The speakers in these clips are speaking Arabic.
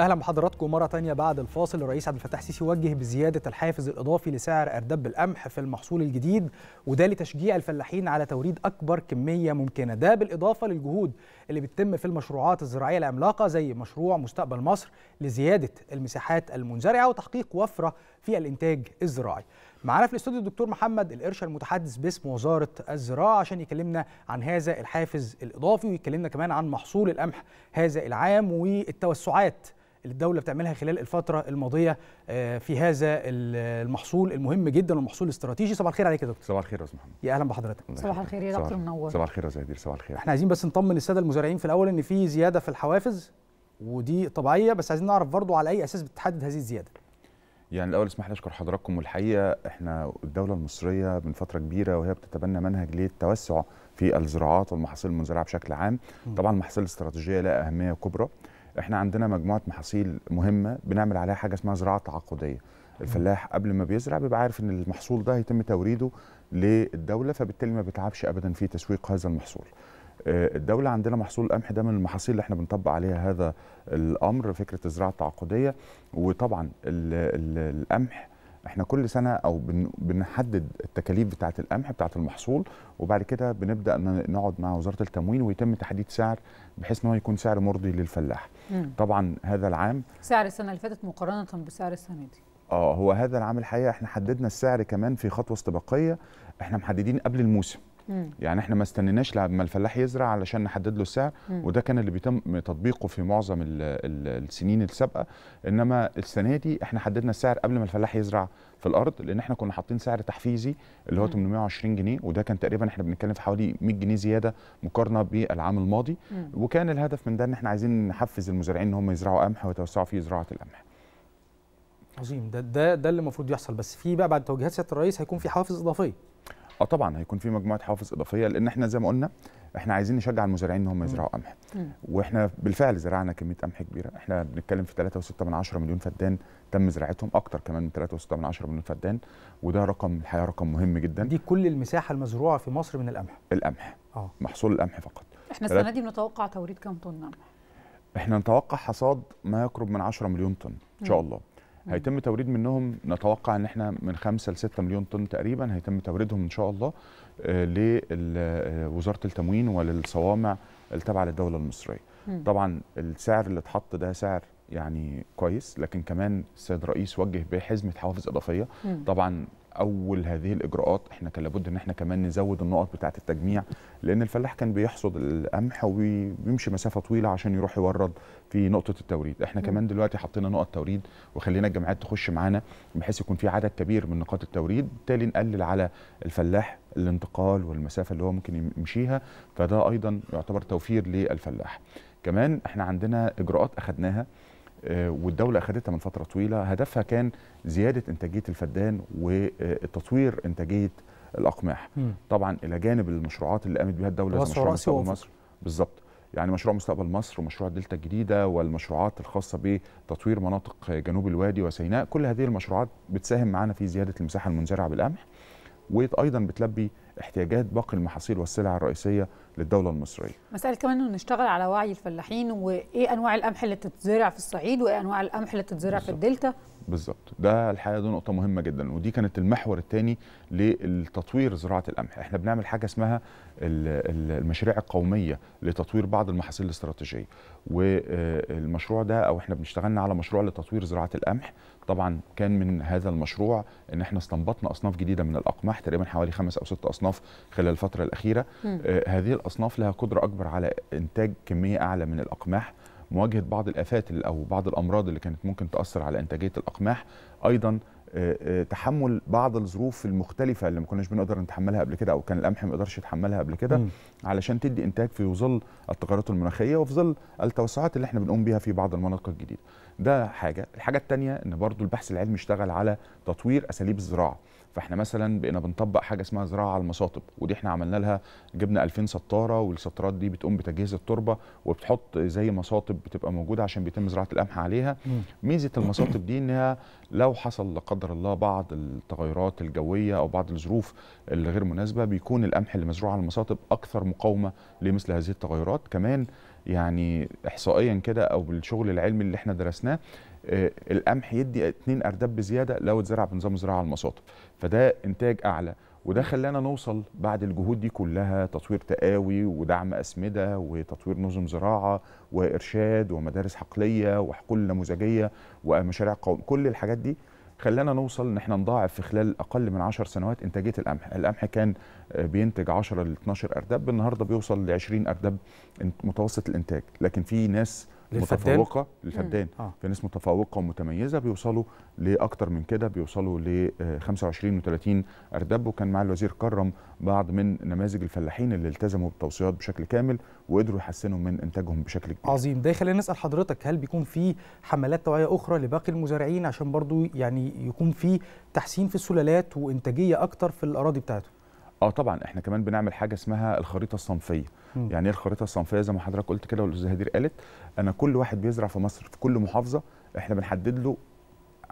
اهلا بحضراتكم مره تانية بعد الفاصل الرئيس عبد الفتاح السيسي وجه بزياده الحافز الاضافي لسعر ارداب القمح في المحصول الجديد وده لتشجيع الفلاحين على توريد اكبر كميه ممكنه ده بالاضافه للجهود اللي بتتم في المشروعات الزراعيه العملاقه زي مشروع مستقبل مصر لزياده المساحات المنزرعه وتحقيق وفره في الانتاج الزراعي معانا في الاستوديو الدكتور محمد القرش المتحدث باسم وزاره الزراعه عشان يكلمنا عن هذا الحافز الاضافي ويكلمنا كمان عن محصول القمح هذا العام والتوسعات اللي الدوله بتعملها خلال الفتره الماضيه آه، في هذا المحصول المهم جدا والمحصول الاستراتيجي صباح الخير عليك يا دكتور صباح الخير يا استاذ محمد يا اهلا بحضرتك صباح الخير يا دكتور منور صباح الخير يا زهير صباح الخير احنا عايزين بس نطمن الساده المزارعين في الاول ان في زياده في الحوافز ودي طبيعيه بس عايزين نعرف برضو على اي اساس بتحدد هذه الزياده يعني الاول اسمح لي اشكر حضراتكم والحقيقه احنا الدوله المصريه من فتره كبيره وهي بتتبنى منهج للتوسع في الزراعات والمحاصيل المزرعه بشكل عام طبعا المحاصيل الاستراتيجيه لها اهميه كبرى احنا عندنا مجموعه محاصيل مهمه بنعمل عليها حاجه اسمها زراعه تعاقديه الفلاح قبل ما بيزرع بيبقى عارف ان المحصول ده هيتم توريده للدوله فبالتالي ما بيتعبش ابدا في تسويق هذا المحصول آه، الدولة عندنا محصول القمح ده من المحاصيل اللي احنا بنطبق عليها هذا الأمر فكرة الزراعة التعاقدية وطبعا القمح احنا كل سنه او بنحدد التكاليف بتاعه القمح بتاعه المحصول وبعد كده بنبدا نقعد مع وزاره التموين ويتم تحديد سعر بحيث ان هو يكون سعر مرضي للفلاح مم. طبعا هذا العام سعر السنه اللي فاتت مقارنه بسعر السنه دي اه هو هذا العام الحقيقه احنا حددنا السعر كمان في خطوه استباقيه احنا محددين قبل الموسم مم. يعني احنا ما استنيناش لما الفلاح يزرع علشان نحدد له السعر مم. وده كان اللي بيتم تطبيقه في معظم الـ الـ السنين السابقه انما السنه دي احنا حددنا السعر قبل ما الفلاح يزرع في الارض لان احنا كنا حاطين سعر تحفيزي اللي هو مم. 820 جنيه وده كان تقريبا احنا بنتكلم في حوالي 100 جنيه زياده مقارنه بالعام الماضي مم. وكان الهدف من ده ان احنا عايزين نحفز المزارعين ان هم يزرعوا قمح ويتوسعوا في زراعه القمح عظيم ده ده ده اللي المفروض يحصل بس في بقى بعد توجيهات سياده الرئيس هيكون في حوافز اضافيه اه طبعا هيكون في مجموعه حوافز اضافيه لان احنا زي ما قلنا احنا عايزين نشجع المزارعين ان هم يزرعوا قمح واحنا بالفعل زرعنا كميه قمح كبيره احنا بنتكلم في 3.6 مليون فدان تم زراعتهم اكتر كمان من 3.6 مليون فدان وده رقم الحقيقه رقم مهم جدا دي كل المساحه المزروعه في مصر من القمح القمح اه محصول القمح فقط احنا السنه دي بنتوقع توريد كام طن قمح احنا نتوقع حصاد ما يقرب من 10 مليون طن ان شاء الله هيتم توريد منهم نتوقع ان احنا من 5 ل 6 مليون طن تقريبا هيتم توريدهم ان شاء الله آه، لوزاره آه، التموين وللصوامع التابعه للدوله المصريه. طبعا السعر اللي اتحط ده سعر يعني كويس لكن كمان السيد الرئيس وجه بحزمه حوافز اضافيه طبعا اول هذه الاجراءات احنا كان لابد ان احنا كمان نزود النقط بتاعه التجميع لان الفلاح كان بيحصد القمح وبيمشي مسافه طويله عشان يروح يورد في نقطه التوريد احنا م. كمان دلوقتي حطينا نقط توريد وخلينا الجامعات تخش معانا بحيث يكون في عدد كبير من نقاط التوريد بالتالي نقلل على الفلاح الانتقال والمسافه اللي هو ممكن يمشيها فده ايضا يعتبر توفير للفلاح كمان احنا عندنا اجراءات اخذناها آه، والدولة أخذتها من فترة طويلة هدفها كان زيادة إنتاجية الفدان وتطوير إنتاجية الأقماح م. طبعا إلى جانب المشروعات اللي قامت بها الدولة مشروع مستقبل مصر بالظبط يعني مشروع مستقبل مصر ومشروع الدلتا الجديدة والمشروعات الخاصة بتطوير مناطق جنوب الوادي وسيناء كل هذه المشروعات بتساهم معنا في زيادة المساحة المنزرعة بالقمح وأيضا بتلبي احتياجات باقي المحاصيل والسلع الرئيسيه للدوله المصريه. مسألة كمان انه نشتغل على وعي الفلاحين وايه انواع القمح اللي بتتزرع في الصعيد وايه انواع القمح اللي بتتزرع في الدلتا. بالظبط ده الحقيقه دي نقطه مهمه جدا ودي كانت المحور الثاني لتطوير زراعه القمح احنا بنعمل حاجه اسمها المشاريع القوميه لتطوير بعض المحاصيل الاستراتيجيه والمشروع ده او احنا بنشتغلنا على مشروع لتطوير زراعه القمح طبعا كان من هذا المشروع ان احنا استنبطنا اصناف جديده من الاقماح تقريبا حوالي خمس او ست اصناف خلال الفتره الاخيره آه هذه الاصناف لها قدره اكبر على انتاج كميه اعلى من الاقماح مواجهه بعض الافات او بعض الامراض اللي كانت ممكن تاثر على انتاجيه الاقماح ايضا آه، آه، تحمل بعض الظروف المختلفه اللي ما كناش بنقدر نتحملها قبل كده او كان القمح ما يقدرش يتحملها قبل كده علشان تدي انتاج في ظل التغيرات المناخيه وفي ظل التوسعات اللي احنا بنقوم بيها في بعض المناطق الجديده ده حاجه الحاجه الثانيه ان برضو البحث العلمي اشتغل على تطوير اساليب الزراعه فاحنا مثلا بقينا بنطبق حاجه اسمها زراعه على المصاطب ودي احنا عملنا لها جبنا 2000 سطاره والسطارات دي بتقوم بتجهيز التربه وبتحط زي مصاطب بتبقى موجوده عشان بيتم زراعه القمح عليها ميزه المصاطب دي انها لو حصل لا قدر الله بعض التغيرات الجويه او بعض الظروف الغير مناسبه بيكون القمح اللي مزروع على المصاطب اكثر مقاومه لمثل هذه التغيرات كمان يعني احصائيا كده او بالشغل العلمي اللي احنا درسناه آه، القمح يدي 2 ارداب بزياده لو اتزرع بنظام زراعه على فده انتاج اعلى وده خلانا نوصل بعد الجهود دي كلها تطوير تقاوي ودعم اسمده وتطوير نظم زراعه وارشاد ومدارس حقليه وحقول نموذجيه ومشاريع قوم كل الحاجات دي خلانا نوصل ان احنا نضاعف في خلال اقل من 10 سنوات انتاجيه القمح، القمح كان آه، بينتج 10 ل 12 ارداب النهارده بيوصل ل 20 ارداب متوسط الانتاج، لكن في ناس متفوقه للفدان آه. في ناس متفوقه ومتميزه بيوصلوا لاكتر من كده بيوصلوا ل 25 و30 اردب وكان مع الوزير كرم بعض من نماذج الفلاحين اللي التزموا بالتوصيات بشكل كامل وقدروا يحسنوا من انتاجهم بشكل كبير عظيم ده خلينا نسال حضرتك هل بيكون في حملات توعيه اخرى لباقي المزارعين عشان برضو يعني يكون في تحسين في السلالات وانتاجيه اكتر في الاراضي بتاعتهم اه طبعا احنا كمان بنعمل حاجه اسمها الخريطه الصنفيه م. يعني ايه الخريطه الصنفيه زي ما حضرتك قلت كده والاستاذه هدير قالت انا كل واحد بيزرع في مصر في كل محافظه احنا بنحدد له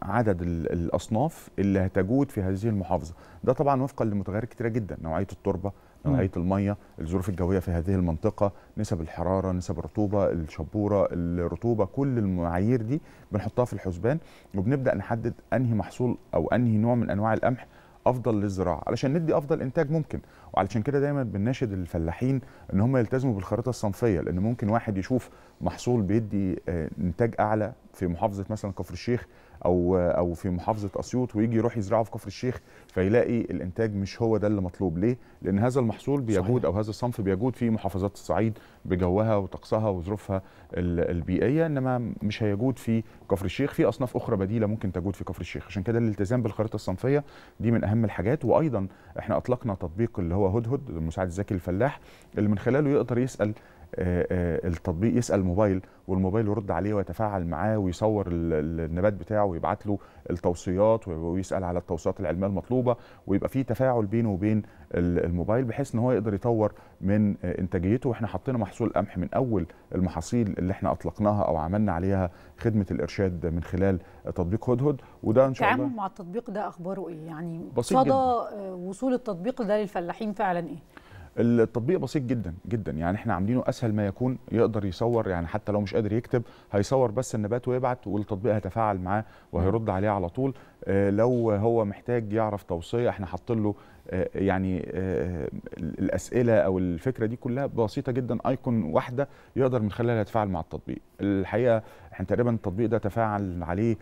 عدد الاصناف اللي هتجود في هذه المحافظه ده طبعا وفقا لمتغيرات كتيره جدا نوعيه التربه نوعيه الميه الظروف الجويه في هذه المنطقه نسب الحراره نسب الرطوبه الشبوره الرطوبه كل المعايير دي بنحطها في الحسبان وبنبدا نحدد انهي محصول او انهي نوع من انواع القمح افضل للزراعه علشان ندي افضل انتاج ممكن وعلشان كده دايما بنناشد الفلاحين ان هم يلتزموا بالخريطه الصنفيه لان ممكن واحد يشوف محصول بيدي آه، انتاج اعلى في محافظه مثلا كفر الشيخ او آه، او في محافظه اسيوط ويجي يروح يزرعه في كفر الشيخ فيلاقي الانتاج مش هو ده اللي مطلوب ليه لان هذا المحصول بيجود او هذا الصنف بيجود في محافظات الصعيد بجوها وطقسها وظروفها البيئيه انما مش هيجود في كفر الشيخ في اصناف اخرى بديله ممكن تجود في كفر الشيخ عشان كده الالتزام بالخريطه الصنفيه دي من اهم الحاجات وايضا احنا اطلقنا تطبيق اللي هو هو هدهد مساعد الزكي الفلاح اللي من خلاله يقدر يسال آه، آه، التطبيق يسال موبايل والموبايل يرد عليه ويتفاعل معاه ويصور النبات بتاعه ويبعت له التوصيات ويسال على التوصيات العلميه المطلوبه ويبقى في تفاعل بينه وبين الموبايل بحيث ان هو يقدر يطور من انتاجيته واحنا حطينا محصول قمح من اول المحاصيل اللي احنا اطلقناها او عملنا عليها خدمه الارشاد من خلال تطبيق هدهد وده ان شاء الله تعامل مع التطبيق ده اخباره ايه يعني صدى آه، وصول التطبيق ده للفلاحين فعلا ايه التطبيق بسيط جدا جدا يعني احنا عاملينه اسهل ما يكون يقدر يصور يعني حتى لو مش قادر يكتب هيصور بس النبات ويبعت والتطبيق هيتفاعل معاه وهيرد عليه على طول آه، لو هو محتاج يعرف توصيه احنا حاطين له آه، يعني آه، الاسئله او الفكره دي كلها بسيطه جدا ايكون واحده يقدر من خلالها يتفاعل مع التطبيق الحقيقه احنا تقريبا التطبيق ده تفاعل عليه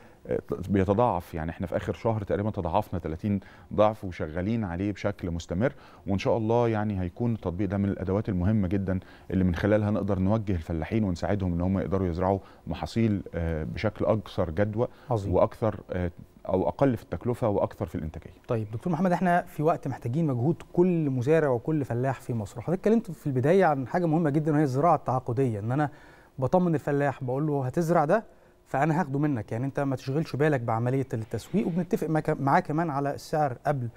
بيتضاعف يعني احنا في اخر شهر تقريبا تضاعفنا 30 ضعف وشغالين عليه بشكل مستمر وان شاء الله يعني هيكون التطبيق ده من الادوات المهمه جدا اللي من خلالها نقدر نوجه الفلاحين ونساعدهم ان هم يقدروا يزرعوا محاصيل آه، بشكل اكثر جدوى عظيم. واكثر آه، او اقل في التكلفه واكثر في الانتاجيه. طيب دكتور محمد احنا في وقت محتاجين مجهود كل مزارع وكل فلاح في مصر، حضرتك اتكلمت في البدايه عن حاجه مهمه جدا وهي الزراعه التعاقديه ان انا بطمن الفلاح بقول له هتزرع ده فانا هاخده منك يعني انت ما تشغلش بالك بعمليه التسويق وبنتفق معاه كمان على السعر قبل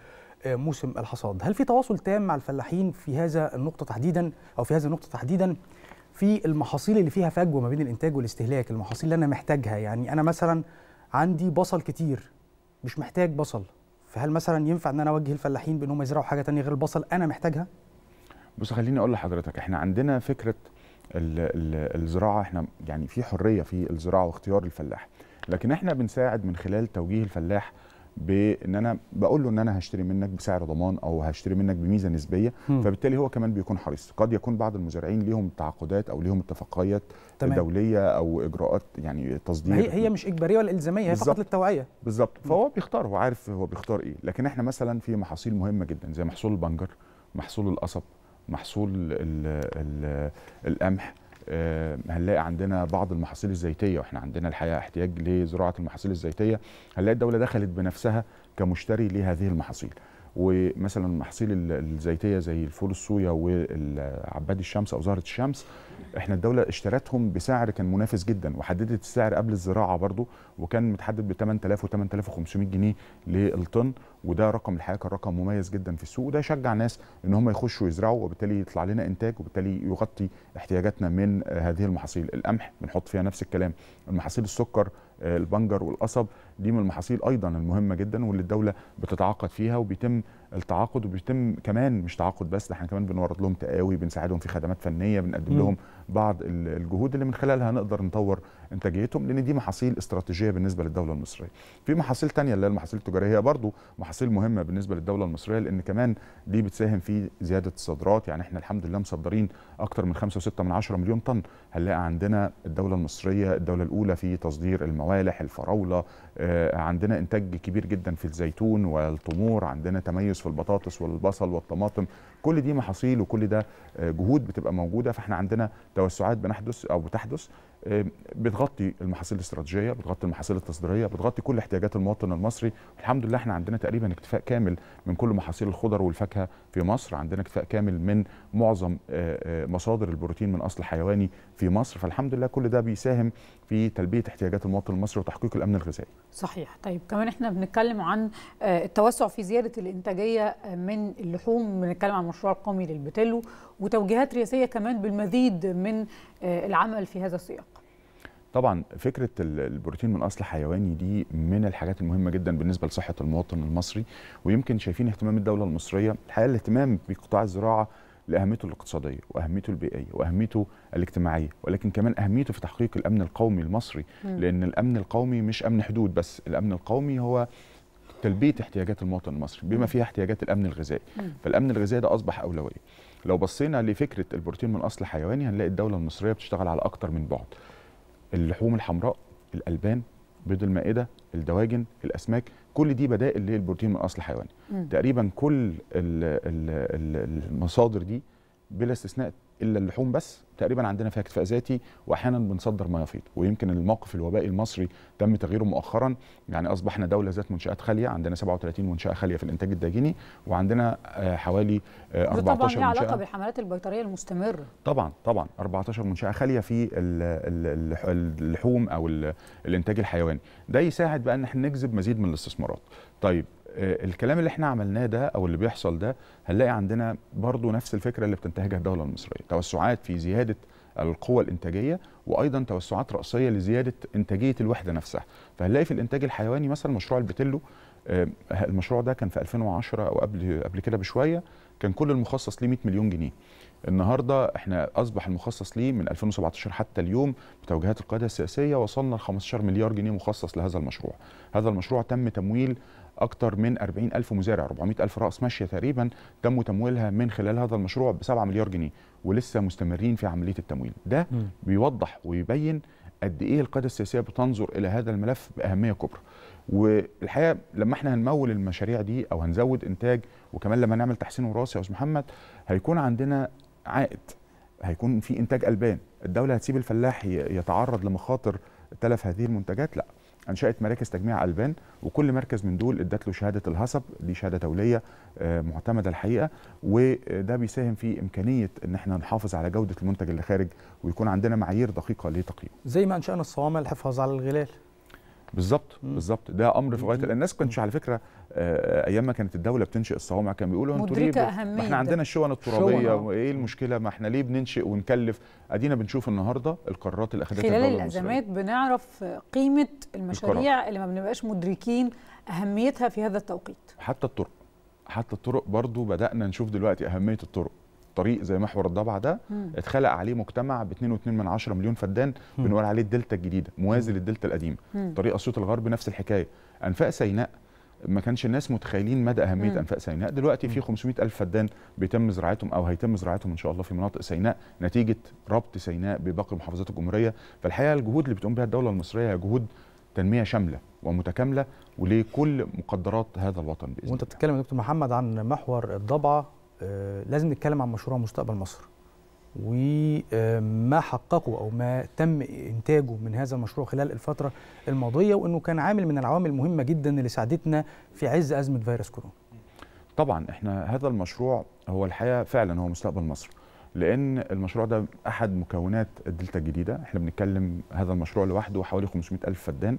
آه، موسم الحصاد هل في تواصل تام مع الفلاحين في هذا النقطه تحديدا او في هذه النقطه تحديدا في المحاصيل اللي فيها فجوه ما بين الانتاج والاستهلاك المحاصيل اللي انا محتاجها يعني انا مثلا عندي بصل كتير مش محتاج بصل فهل مثلا ينفع ان انا اوجه الفلاحين بانهم يزرعوا حاجه تانية غير البصل انا محتاجها بص خليني اقول لحضرتك احنا عندنا فكره الزراعه احنا يعني في حريه في الزراعه واختيار الفلاح لكن احنا بنساعد من خلال توجيه الفلاح بان انا بقول له ان انا هشتري منك بسعر ضمان او هشتري منك بميزه نسبيه م. فبالتالي هو كمان بيكون حريص قد يكون بعض المزارعين ليهم تعاقدات او ليهم اتفاقيات تمام. دوليه او اجراءات يعني تصدير هي هي مش اجباريه ولا الزاميه هي فقط للتوعيه بالظبط فهو بيختار هو عارف هو بيختار ايه لكن احنا مثلا في محاصيل مهمه جدا زي محصول البنجر محصول القصب محصول القمح آه، هنلاقي عندنا بعض المحاصيل الزيتيه واحنا عندنا الحقيقه احتياج لزراعه المحاصيل الزيتيه هنلاقي الدوله دخلت بنفسها كمشتري لهذه المحاصيل ومثلا محاصيل الزيتيه زي الفول الصويا وعباد الشمس او زهره الشمس احنا الدوله اشترتهم بسعر كان منافس جدا وحددت السعر قبل الزراعه برضو وكان متحدد ب 8000 و 8500 جنيه للطن وده رقم الحقيقه كان رقم مميز جدا في السوق وده شجع ناس ان هم يخشوا يزرعوا وبالتالي يطلع لنا انتاج وبالتالي يغطي احتياجاتنا من هذه المحاصيل القمح بنحط فيها نفس الكلام المحاصيل السكر البنجر والقصب دي من المحاصيل ايضا المهمه جدا واللي الدوله بتتعاقد فيها وبيتم التعاقد وبيتم كمان مش تعاقد بس ده احنا كمان بنورد لهم تقاوي بنساعدهم في خدمات فنيه بنقدم لهم بعض الجهود اللي من خلالها نقدر نطور انتاجيتهم لان دي محاصيل استراتيجيه بالنسبه للدوله المصريه في محاصيل ثانيه اللي هي المحاصيل التجاريه هي برضو محاصيل مهمه بالنسبه للدوله المصريه لان كمان دي بتساهم في زياده الصادرات يعني احنا الحمد لله مصدرين اكثر من 5.6 من 10 مليون طن هنلاقي عندنا الدوله المصريه الدوله الاولى في تصدير الموالح الفراوله آه، عندنا انتاج كبير جدا في الزيتون والتمور عندنا تميز في البطاطس والبصل والطماطم كل دي محاصيل وكل ده آه، جهود بتبقى موجوده فاحنا عندنا توسعات بنحدث او بتحدث بتغطي المحاصيل الاستراتيجيه بتغطي المحاصيل التصديريه بتغطي كل احتياجات المواطن المصري الحمد لله احنا عندنا تقريبا اكتفاء كامل من كل محاصيل الخضر والفاكهه في مصر عندنا اكتفاء كامل من معظم آه، آه، مصادر البروتين من اصل حيواني في مصر فالحمد لله كل ده بيساهم في تلبيه احتياجات المواطن المصري وتحقيق الامن الغذائي. صحيح، طيب كمان احنا بنتكلم عن آه، التوسع في زياده الانتاجيه آه، من اللحوم، بنتكلم عن المشروع القومي للبتلو وتوجيهات رئاسيه كمان بالمزيد من آه، العمل في هذا السياق. طبعا فكره البروتين من اصل حيواني دي من الحاجات المهمه جدا بالنسبه لصحه المواطن المصري ويمكن شايفين اهتمام الدوله المصريه الحقيقه الاهتمام بقطاع الزراعه لاهميته الاقتصاديه واهميته البيئيه واهميته الاجتماعيه ولكن كمان اهميته في تحقيق الامن القومي المصري لان الامن القومي مش امن حدود بس الامن القومي هو تلبيه احتياجات المواطن المصري بما فيها احتياجات الامن الغذائي فالامن الغذائي ده اصبح اولويه لو بصينا لفكره البروتين من اصل حيواني هنلاقي الدوله المصريه بتشتغل على اكتر من بعد اللحوم الحمراء الالبان بيض المائده الدواجن الاسماك كل دي بدائل للبروتين من اصل حيواني تقريبا كل المصادر دي بلا استثناء الا اللحوم بس تقريبا عندنا فيها اكتفاء ذاتي واحيانا بنصدر ما يفيض ويمكن الموقف الوبائي المصري تم تغييره مؤخرا يعني اصبحنا دوله ذات منشات خاليه عندنا 37 منشاه خاليه في الانتاج الداجيني وعندنا آه، حوالي 14 آه، طبعا ليها علاقه بالحملات البيطريه المستمره طبعا طبعا 14 منشاه خاليه في اللحوم او الانتاج الحيواني ده يساعد بقى ان احنا نجذب مزيد من الاستثمارات طيب آه، الكلام اللي احنا عملناه ده او اللي بيحصل ده هنلاقي عندنا برضو نفس الفكره اللي بتنتهجها الدوله المصريه توسعات في زياده القوة الإنتاجية وأيضا توسعات رأسية لزيادة إنتاجية الوحدة نفسها فهنلاقي في الإنتاج الحيواني مثلا مشروع البتلو آه، المشروع ده كان في 2010 أو قبل قبل كده بشوية كان كل المخصص ليه 100 مليون جنيه النهارده احنا اصبح المخصص ليه من 2017 حتى اليوم بتوجيهات القياده السياسيه وصلنا ل 15 مليار جنيه مخصص لهذا المشروع هذا المشروع تم تمويل اكثر من 40 الف مزارع 400 الف راس ماشيه تقريبا تم تمويلها من خلال هذا المشروع ب 7 مليار جنيه ولسه مستمرين في عمليه التمويل ده م. بيوضح ويبين قد ايه القاده السياسيه بتنظر الى هذا الملف باهميه كبرى والحقيقه لما احنا هنمول المشاريع دي او هنزود انتاج وكمان لما نعمل تحسين وراثي يا استاذ محمد هيكون عندنا عائد هيكون في انتاج البان الدوله هتسيب الفلاح يتعرض لمخاطر تلف هذه المنتجات لا انشات مراكز تجميع البان وكل مركز من دول ادت له شهاده الهصب دي شهاده دوليه آه، معتمده الحقيقه وده بيساهم في امكانيه ان احنا نحافظ على جوده المنتج اللي خارج ويكون عندنا معايير دقيقه لتقييمه. زي ما انشانا الصوامع للحفاظ على الغلال. بالظبط بالظبط ده امر في غايه الناس ما كانتش على فكره آه، آه، ايام ما كانت الدوله بتنشئ الصوامع كانوا بيقولوا انتوا ليه ما احنا عندنا الشؤون الترابيه وايه آه. المشكله ما احنا ليه بننشئ ونكلف ادينا بنشوف النهارده القرارات اللي اخذتها خلال الازمات بنعرف قيمه المشاريع الكرة. اللي ما بنبقاش مدركين اهميتها في هذا التوقيت حتى الطرق حتى الطرق برضو بدانا نشوف دلوقتي اهميه الطرق طريق زي محور الضبعه ده مم. اتخلق عليه مجتمع ب 2.2 من مليون فدان مم. بنقول عليه الدلتا الجديده موازي للدلتا القديمه طريق اسيوط الغرب نفس الحكايه انفاق سيناء ما كانش الناس متخيلين مدى اهميه مم. انفاق سيناء دلوقتي في 500 الف فدان بيتم زراعتهم او هيتم زراعتهم ان شاء الله في مناطق سيناء نتيجه ربط سيناء بباقي محافظات الجمهوريه فالحقيقه الجهود اللي بتقوم بها الدوله المصريه هي جهود تنميه شامله ومتكامله ولكل مقدرات هذا الوطن باذن وانت بتتكلم يا دكتور محمد عن محور الضبعه آه، لازم نتكلم عن مشروع مستقبل مصر وما حققه او ما تم انتاجه من هذا المشروع خلال الفتره الماضيه وانه كان عامل من العوامل المهمه جدا اللي ساعدتنا في عز ازمه فيروس كورونا. طبعا احنا هذا المشروع هو الحقيقه فعلا هو مستقبل مصر. لان المشروع ده احد مكونات الدلتا الجديده احنا بنتكلم هذا المشروع لوحده حوالي 500 الف فدان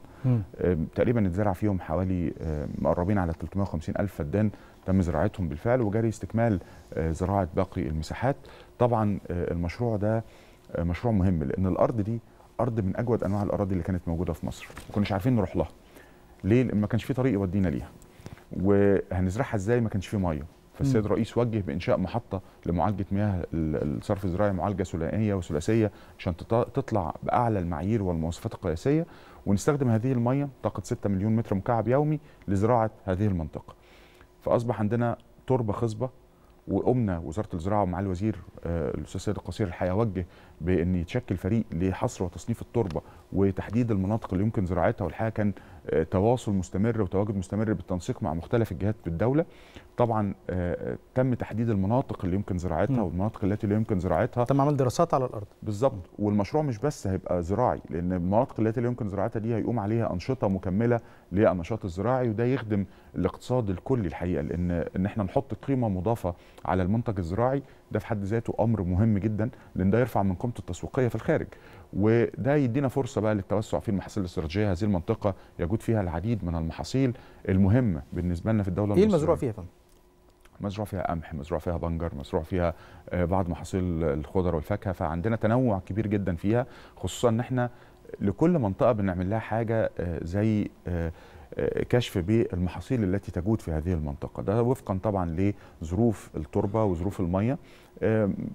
تقريبا اتزرع فيهم حوالي مقربين على 350 الف فدان تم زراعتهم بالفعل وجري استكمال آه، زراعه باقي المساحات طبعا آه، المشروع ده آه، مشروع مهم لان الارض دي ارض من اجود انواع الاراضي اللي كانت موجوده في مصر ما كناش عارفين نروح لها ليه لان ما كانش في طريق يودينا ليها وهنزرعها ازاي ما كانش في ميه فالسيد الرئيس وجه بانشاء محطه لمعالجه مياه الصرف الزراعي معالجه ثنائيه وثلاثيه عشان تطلع باعلى المعايير والمواصفات القياسيه ونستخدم هذه الميه طاقه 6 مليون متر مكعب يومي لزراعه هذه المنطقه. فاصبح عندنا تربه خصبه وقمنا وزاره الزراعه ومعالي الوزير آه، الاستاذ سيد القصير الحقيقه وجه بان يتشكل فريق لحصر وتصنيف التربه وتحديد المناطق اللي يمكن زراعتها والحقيقه كان تواصل مستمر وتواجد مستمر بالتنسيق مع مختلف الجهات بالدوله طبعا آه، تم تحديد المناطق اللي يمكن زراعتها والمناطق التي لا يمكن زراعتها تم عمل دراسات على الارض بالظبط والمشروع مش بس هيبقى زراعي لان المناطق التي لا يمكن زراعتها دي هيقوم عليها انشطه مكمله للنشاط الزراعي وده يخدم الاقتصاد الكلي الحقيقه لان ان احنا نحط قيمه مضافه على المنتج الزراعي ده في حد ذاته امر مهم جدا لان ده يرفع من قيمته التسويقيه في الخارج وده يدينا فرصه بقى للتوسع في المحاصيل الاستراتيجيه هذه المنطقه يجود فيها العديد من المحاصيل المهمه بالنسبه لنا في الدوله المصريه ايه المزروع فيها فن؟ مزروع فيها قمح مزروع فيها بنجر مزروع فيها آه، بعض محاصيل الخضر والفاكهه فعندنا تنوع كبير جدا فيها خصوصا ان احنا لكل منطقه بنعمل لها حاجه آه، زي آه، كشف بالمحاصيل التي تجود في هذه المنطقه ده وفقا طبعا لظروف التربه وظروف الميه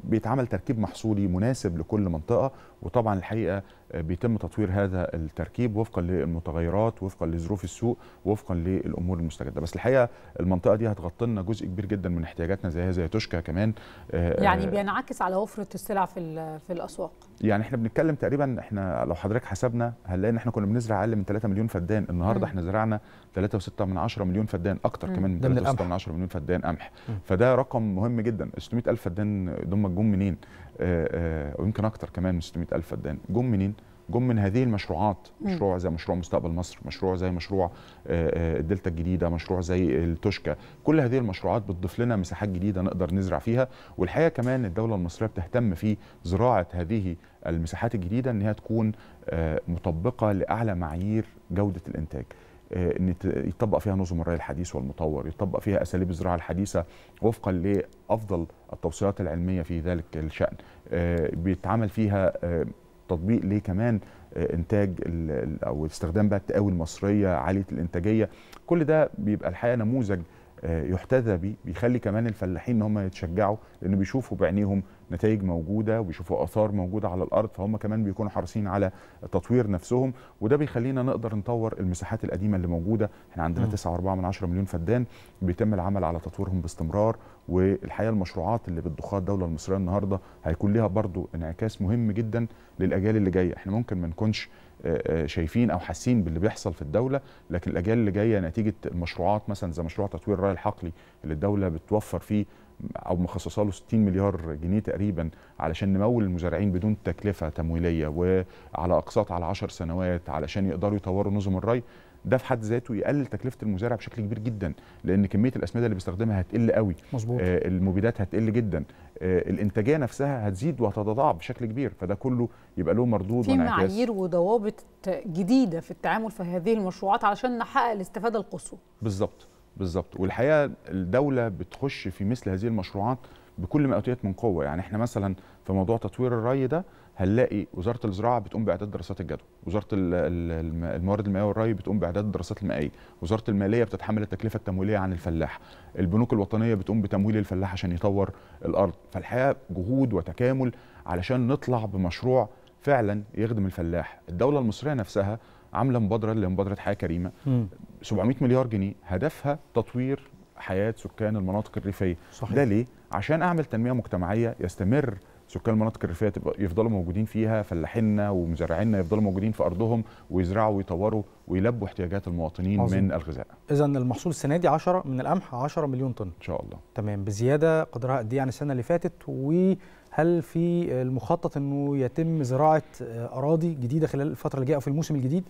بيتعمل تركيب محصولي مناسب لكل منطقه وطبعا الحقيقه بيتم تطوير هذا التركيب وفقا للمتغيرات وفقا لظروف السوق وفقا للامور المستجده بس الحقيقه المنطقه دي هتغطي لنا جزء كبير جدا من احتياجاتنا زي زي تشكى كمان آه، يعني آه، بينعكس على وفره السلع في في الاسواق يعني احنا بنتكلم تقريبا احنا لو حضرتك حسبنا هنلاقي ان احنا كنا بنزرع اقل من 3 مليون فدان النهارده احنا زرعنا 3.6 من 10 مليون فدان اكتر مم. كمان من 3.6 من 10 مليون فدان قمح فده رقم مهم جدا 600000 فدان دول جم منين آه، آه، ويمكن اكتر كمان من 600000 فدان جم منين جم من هذه المشروعات مشروع زي مشروع مستقبل مصر مشروع زي مشروع آه، الدلتا الجديده مشروع زي التوشكا كل هذه المشروعات بتضيف لنا مساحات جديده نقدر نزرع فيها والحقيقه كمان الدوله المصريه بتهتم في زراعه هذه المساحات الجديده ان هي تكون آه، مطبقه لاعلى معايير جوده الانتاج آه، ان يطبق فيها نظم الري الحديث والمطور يطبق فيها اساليب الزراعه الحديثه وفقا لافضل التوصيات العلميه في ذلك الشان آه، بيتعمل فيها تطبيق ليه كمان انتاج او استخدام بقى التقاوي المصريه عاليه الانتاجيه كل ده بيبقى الحقيقه نموذج يحتذى بيه بيخلي كمان الفلاحين ان هم يتشجعوا لانه بيشوفوا بعينيهم نتائج موجوده وبيشوفوا اثار موجوده على الارض فهم كمان بيكونوا حريصين على تطوير نفسهم وده بيخلينا نقدر نطور المساحات القديمه اللي موجوده احنا عندنا 9.4 مليون فدان بيتم العمل على تطويرهم باستمرار والحقيقه المشروعات اللي بتضخها الدوله المصريه النهارده هيكون ليها برضو انعكاس مهم جدا للاجيال اللي جايه احنا ممكن ما نكونش آه، آه، شايفين او حاسين باللي بيحصل في الدوله لكن الاجيال اللي جايه نتيجه مشروعات مثلا زي مشروع تطوير الري الحقلي اللي الدوله بتوفر فيه او مخصصه له 60 مليار جنيه تقريبا علشان نمول المزارعين بدون تكلفه تمويليه وعلى اقساط على 10 سنوات علشان يقدروا يطوروا نظم الري ده في حد ذاته يقلل تكلفه المزارع بشكل كبير جدا لان كميه الاسمده اللي بيستخدمها هتقل قوي مظبوط آه المبيدات هتقل جدا آه، الانتاجيه نفسها هتزيد وهتتضاعف بشكل كبير فده كله يبقى له مردود في معايير وضوابط جديده في التعامل في هذه المشروعات علشان نحقق الاستفاده القصوى بالظبط بالظبط والحقيقه الدوله بتخش في مثل هذه المشروعات بكل ما اوتيت من قوه يعني احنا مثلا في موضوع تطوير الري ده هنلاقي وزاره الزراعه بتقوم باعداد دراسات الجدوى وزاره الموارد المائيه والري بتقوم باعداد الدراسات المائيه وزاره الماليه بتتحمل التكلفه التمويليه عن الفلاح البنوك الوطنيه بتقوم بتمويل الفلاح عشان يطور الارض فالحقيقه جهود وتكامل علشان نطلع بمشروع فعلا يخدم الفلاح الدوله المصريه نفسها عامله مبادره اللي مبادره حياه كريمه 700 مليار جنيه هدفها تطوير حياه سكان المناطق الريفيه صحيح. ده ليه عشان اعمل تنميه مجتمعيه يستمر سكان المناطق الريفيه تبقى يفضلوا موجودين فيها فلاحيننا ومزارعيننا يفضلوا موجودين في ارضهم ويزرعوا ويطوروا ويلبوا احتياجات المواطنين عظيم. من الغذاء. اذا المحصول السنه دي 10 من القمح 10 مليون طن. ان شاء الله. تمام بزياده قدرها قد ايه عن السنه اللي فاتت وهل في المخطط انه يتم زراعه آه، اراضي جديده خلال الفتره اللي جايه او في الموسم الجديد؟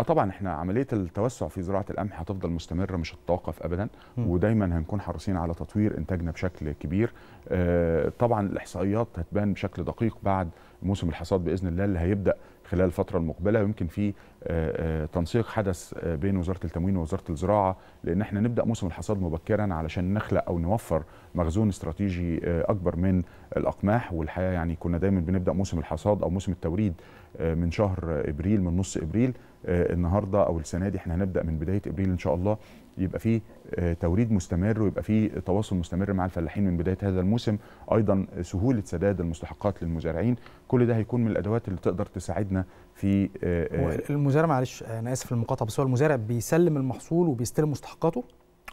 اه طبعا احنا عمليه التوسع في زراعه القمح هتفضل مستمره مش هتتوقف ابدا م. ودايما هنكون حريصين على تطوير انتاجنا بشكل كبير آه طبعا الاحصائيات هتبان بشكل دقيق بعد موسم الحصاد باذن الله اللي هيبدا خلال الفترة المقبلة ويمكن في آه، آه، تنسيق حدث آه، بين وزارة التموين ووزارة الزراعة لأن احنا نبدأ موسم الحصاد مبكرا علشان نخلق أو نوفر مخزون استراتيجي أكبر من الأقماح والحقيقة يعني كنا دايما بنبدأ موسم الحصاد أو موسم التوريد من شهر إبريل من نص إبريل آه، النهارده او السنه دي احنا هنبدا من بدايه ابريل ان شاء الله يبقى في آه، توريد مستمر ويبقى في تواصل مستمر مع الفلاحين من بدايه هذا الموسم ايضا سهوله سداد المستحقات للمزارعين كل ده هيكون من الادوات اللي تقدر تساعدنا في آه، المزارع معلش انا اسف المقاطعه بس هو المزارع بيسلم المحصول وبيستلم مستحقاته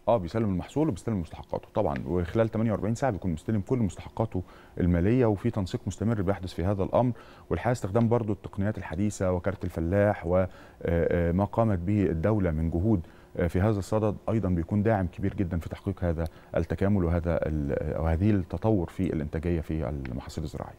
اه بيسلم المحصول وبيستلم مستحقاته طبعا وخلال 48 ساعه بيكون مستلم كل مستحقاته الماليه وفي تنسيق مستمر بيحدث في هذا الامر والحقيقه استخدام برضو التقنيات الحديثه وكارت الفلاح وما آه، آه، قامت به الدوله من جهود آه، في هذا الصدد ايضا بيكون داعم كبير جدا في تحقيق هذا التكامل وهذا وهذه التطور في الانتاجيه في المحاصيل الزراعيه.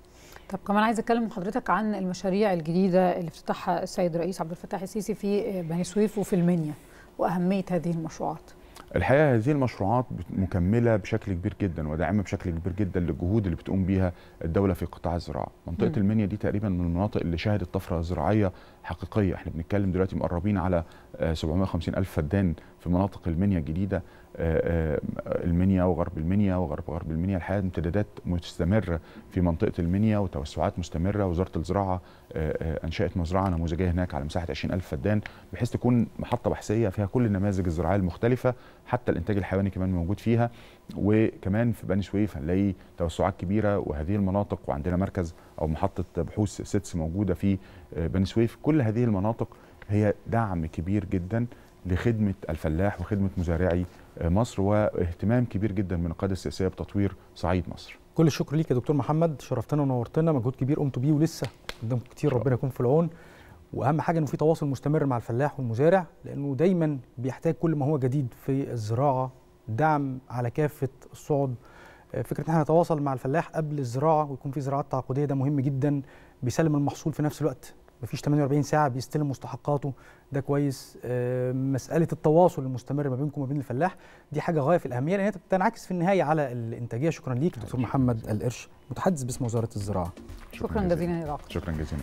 طب كمان عايز اتكلم مع حضرتك عن المشاريع الجديده اللي افتتحها السيد الرئيس عبد الفتاح السيسي في بني سويف وفي المنيا واهميه هذه المشروعات. الحقيقه هذه المشروعات مكمله بشكل كبير جدا وداعمه بشكل كبير جدا للجهود اللي بتقوم بيها الدوله في قطاع الزراعه. منطقه المنيا دي تقريبا من المناطق اللي شهدت طفره زراعيه حقيقيه، احنا بنتكلم دلوقتي مقربين على 750 آه، الف فدان في مناطق المنيا الجديده، آه، آه، المنيا وغرب المنيا وغرب غرب المنيا الحقيقه امتدادات مستمره في منطقه المنيا وتوسعات مستمره وزاره الزراعه آه، انشات مزرعه نموذجيه هناك على مساحه 20000 فدان بحيث تكون محطه بحثيه فيها كل النماذج الزراعيه المختلفه حتى الانتاج الحيواني كمان موجود فيها وكمان في بني سويف هنلاقي توسعات كبيره وهذه المناطق وعندنا مركز او محطه بحوث سيتس موجوده في بني سويف كل هذه المناطق هي دعم كبير جدا لخدمه الفلاح وخدمه مزارعي آه، مصر واهتمام كبير جدا من القاده السياسيه بتطوير صعيد مصر. كل الشكر ليك يا دكتور محمد شرفتنا ونورتنا مجهود كبير قمت بيه ولسه قدامكم كتير ربنا يكون في العون واهم حاجه انه في تواصل مستمر مع الفلاح والمزارع لانه دايما بيحتاج كل ما هو جديد في الزراعه دعم على كافه الصعد آه، فكره ان احنا نتواصل مع الفلاح قبل الزراعه ويكون في زراعات تعاقديه ده مهم جدا بيسلم المحصول في نفس الوقت مفيش 48 ساعه بيستلم مستحقاته ده كويس آه، مساله التواصل المستمر ما بينكم وما بين الفلاح دي حاجه غايه في الاهميه لان هي بتنعكس في النهايه على الانتاجيه شكرا ليك دكتور محمد القرش متحدث باسم وزاره الزراعه شكرا, شكرا جزيلا شكرا جزيلا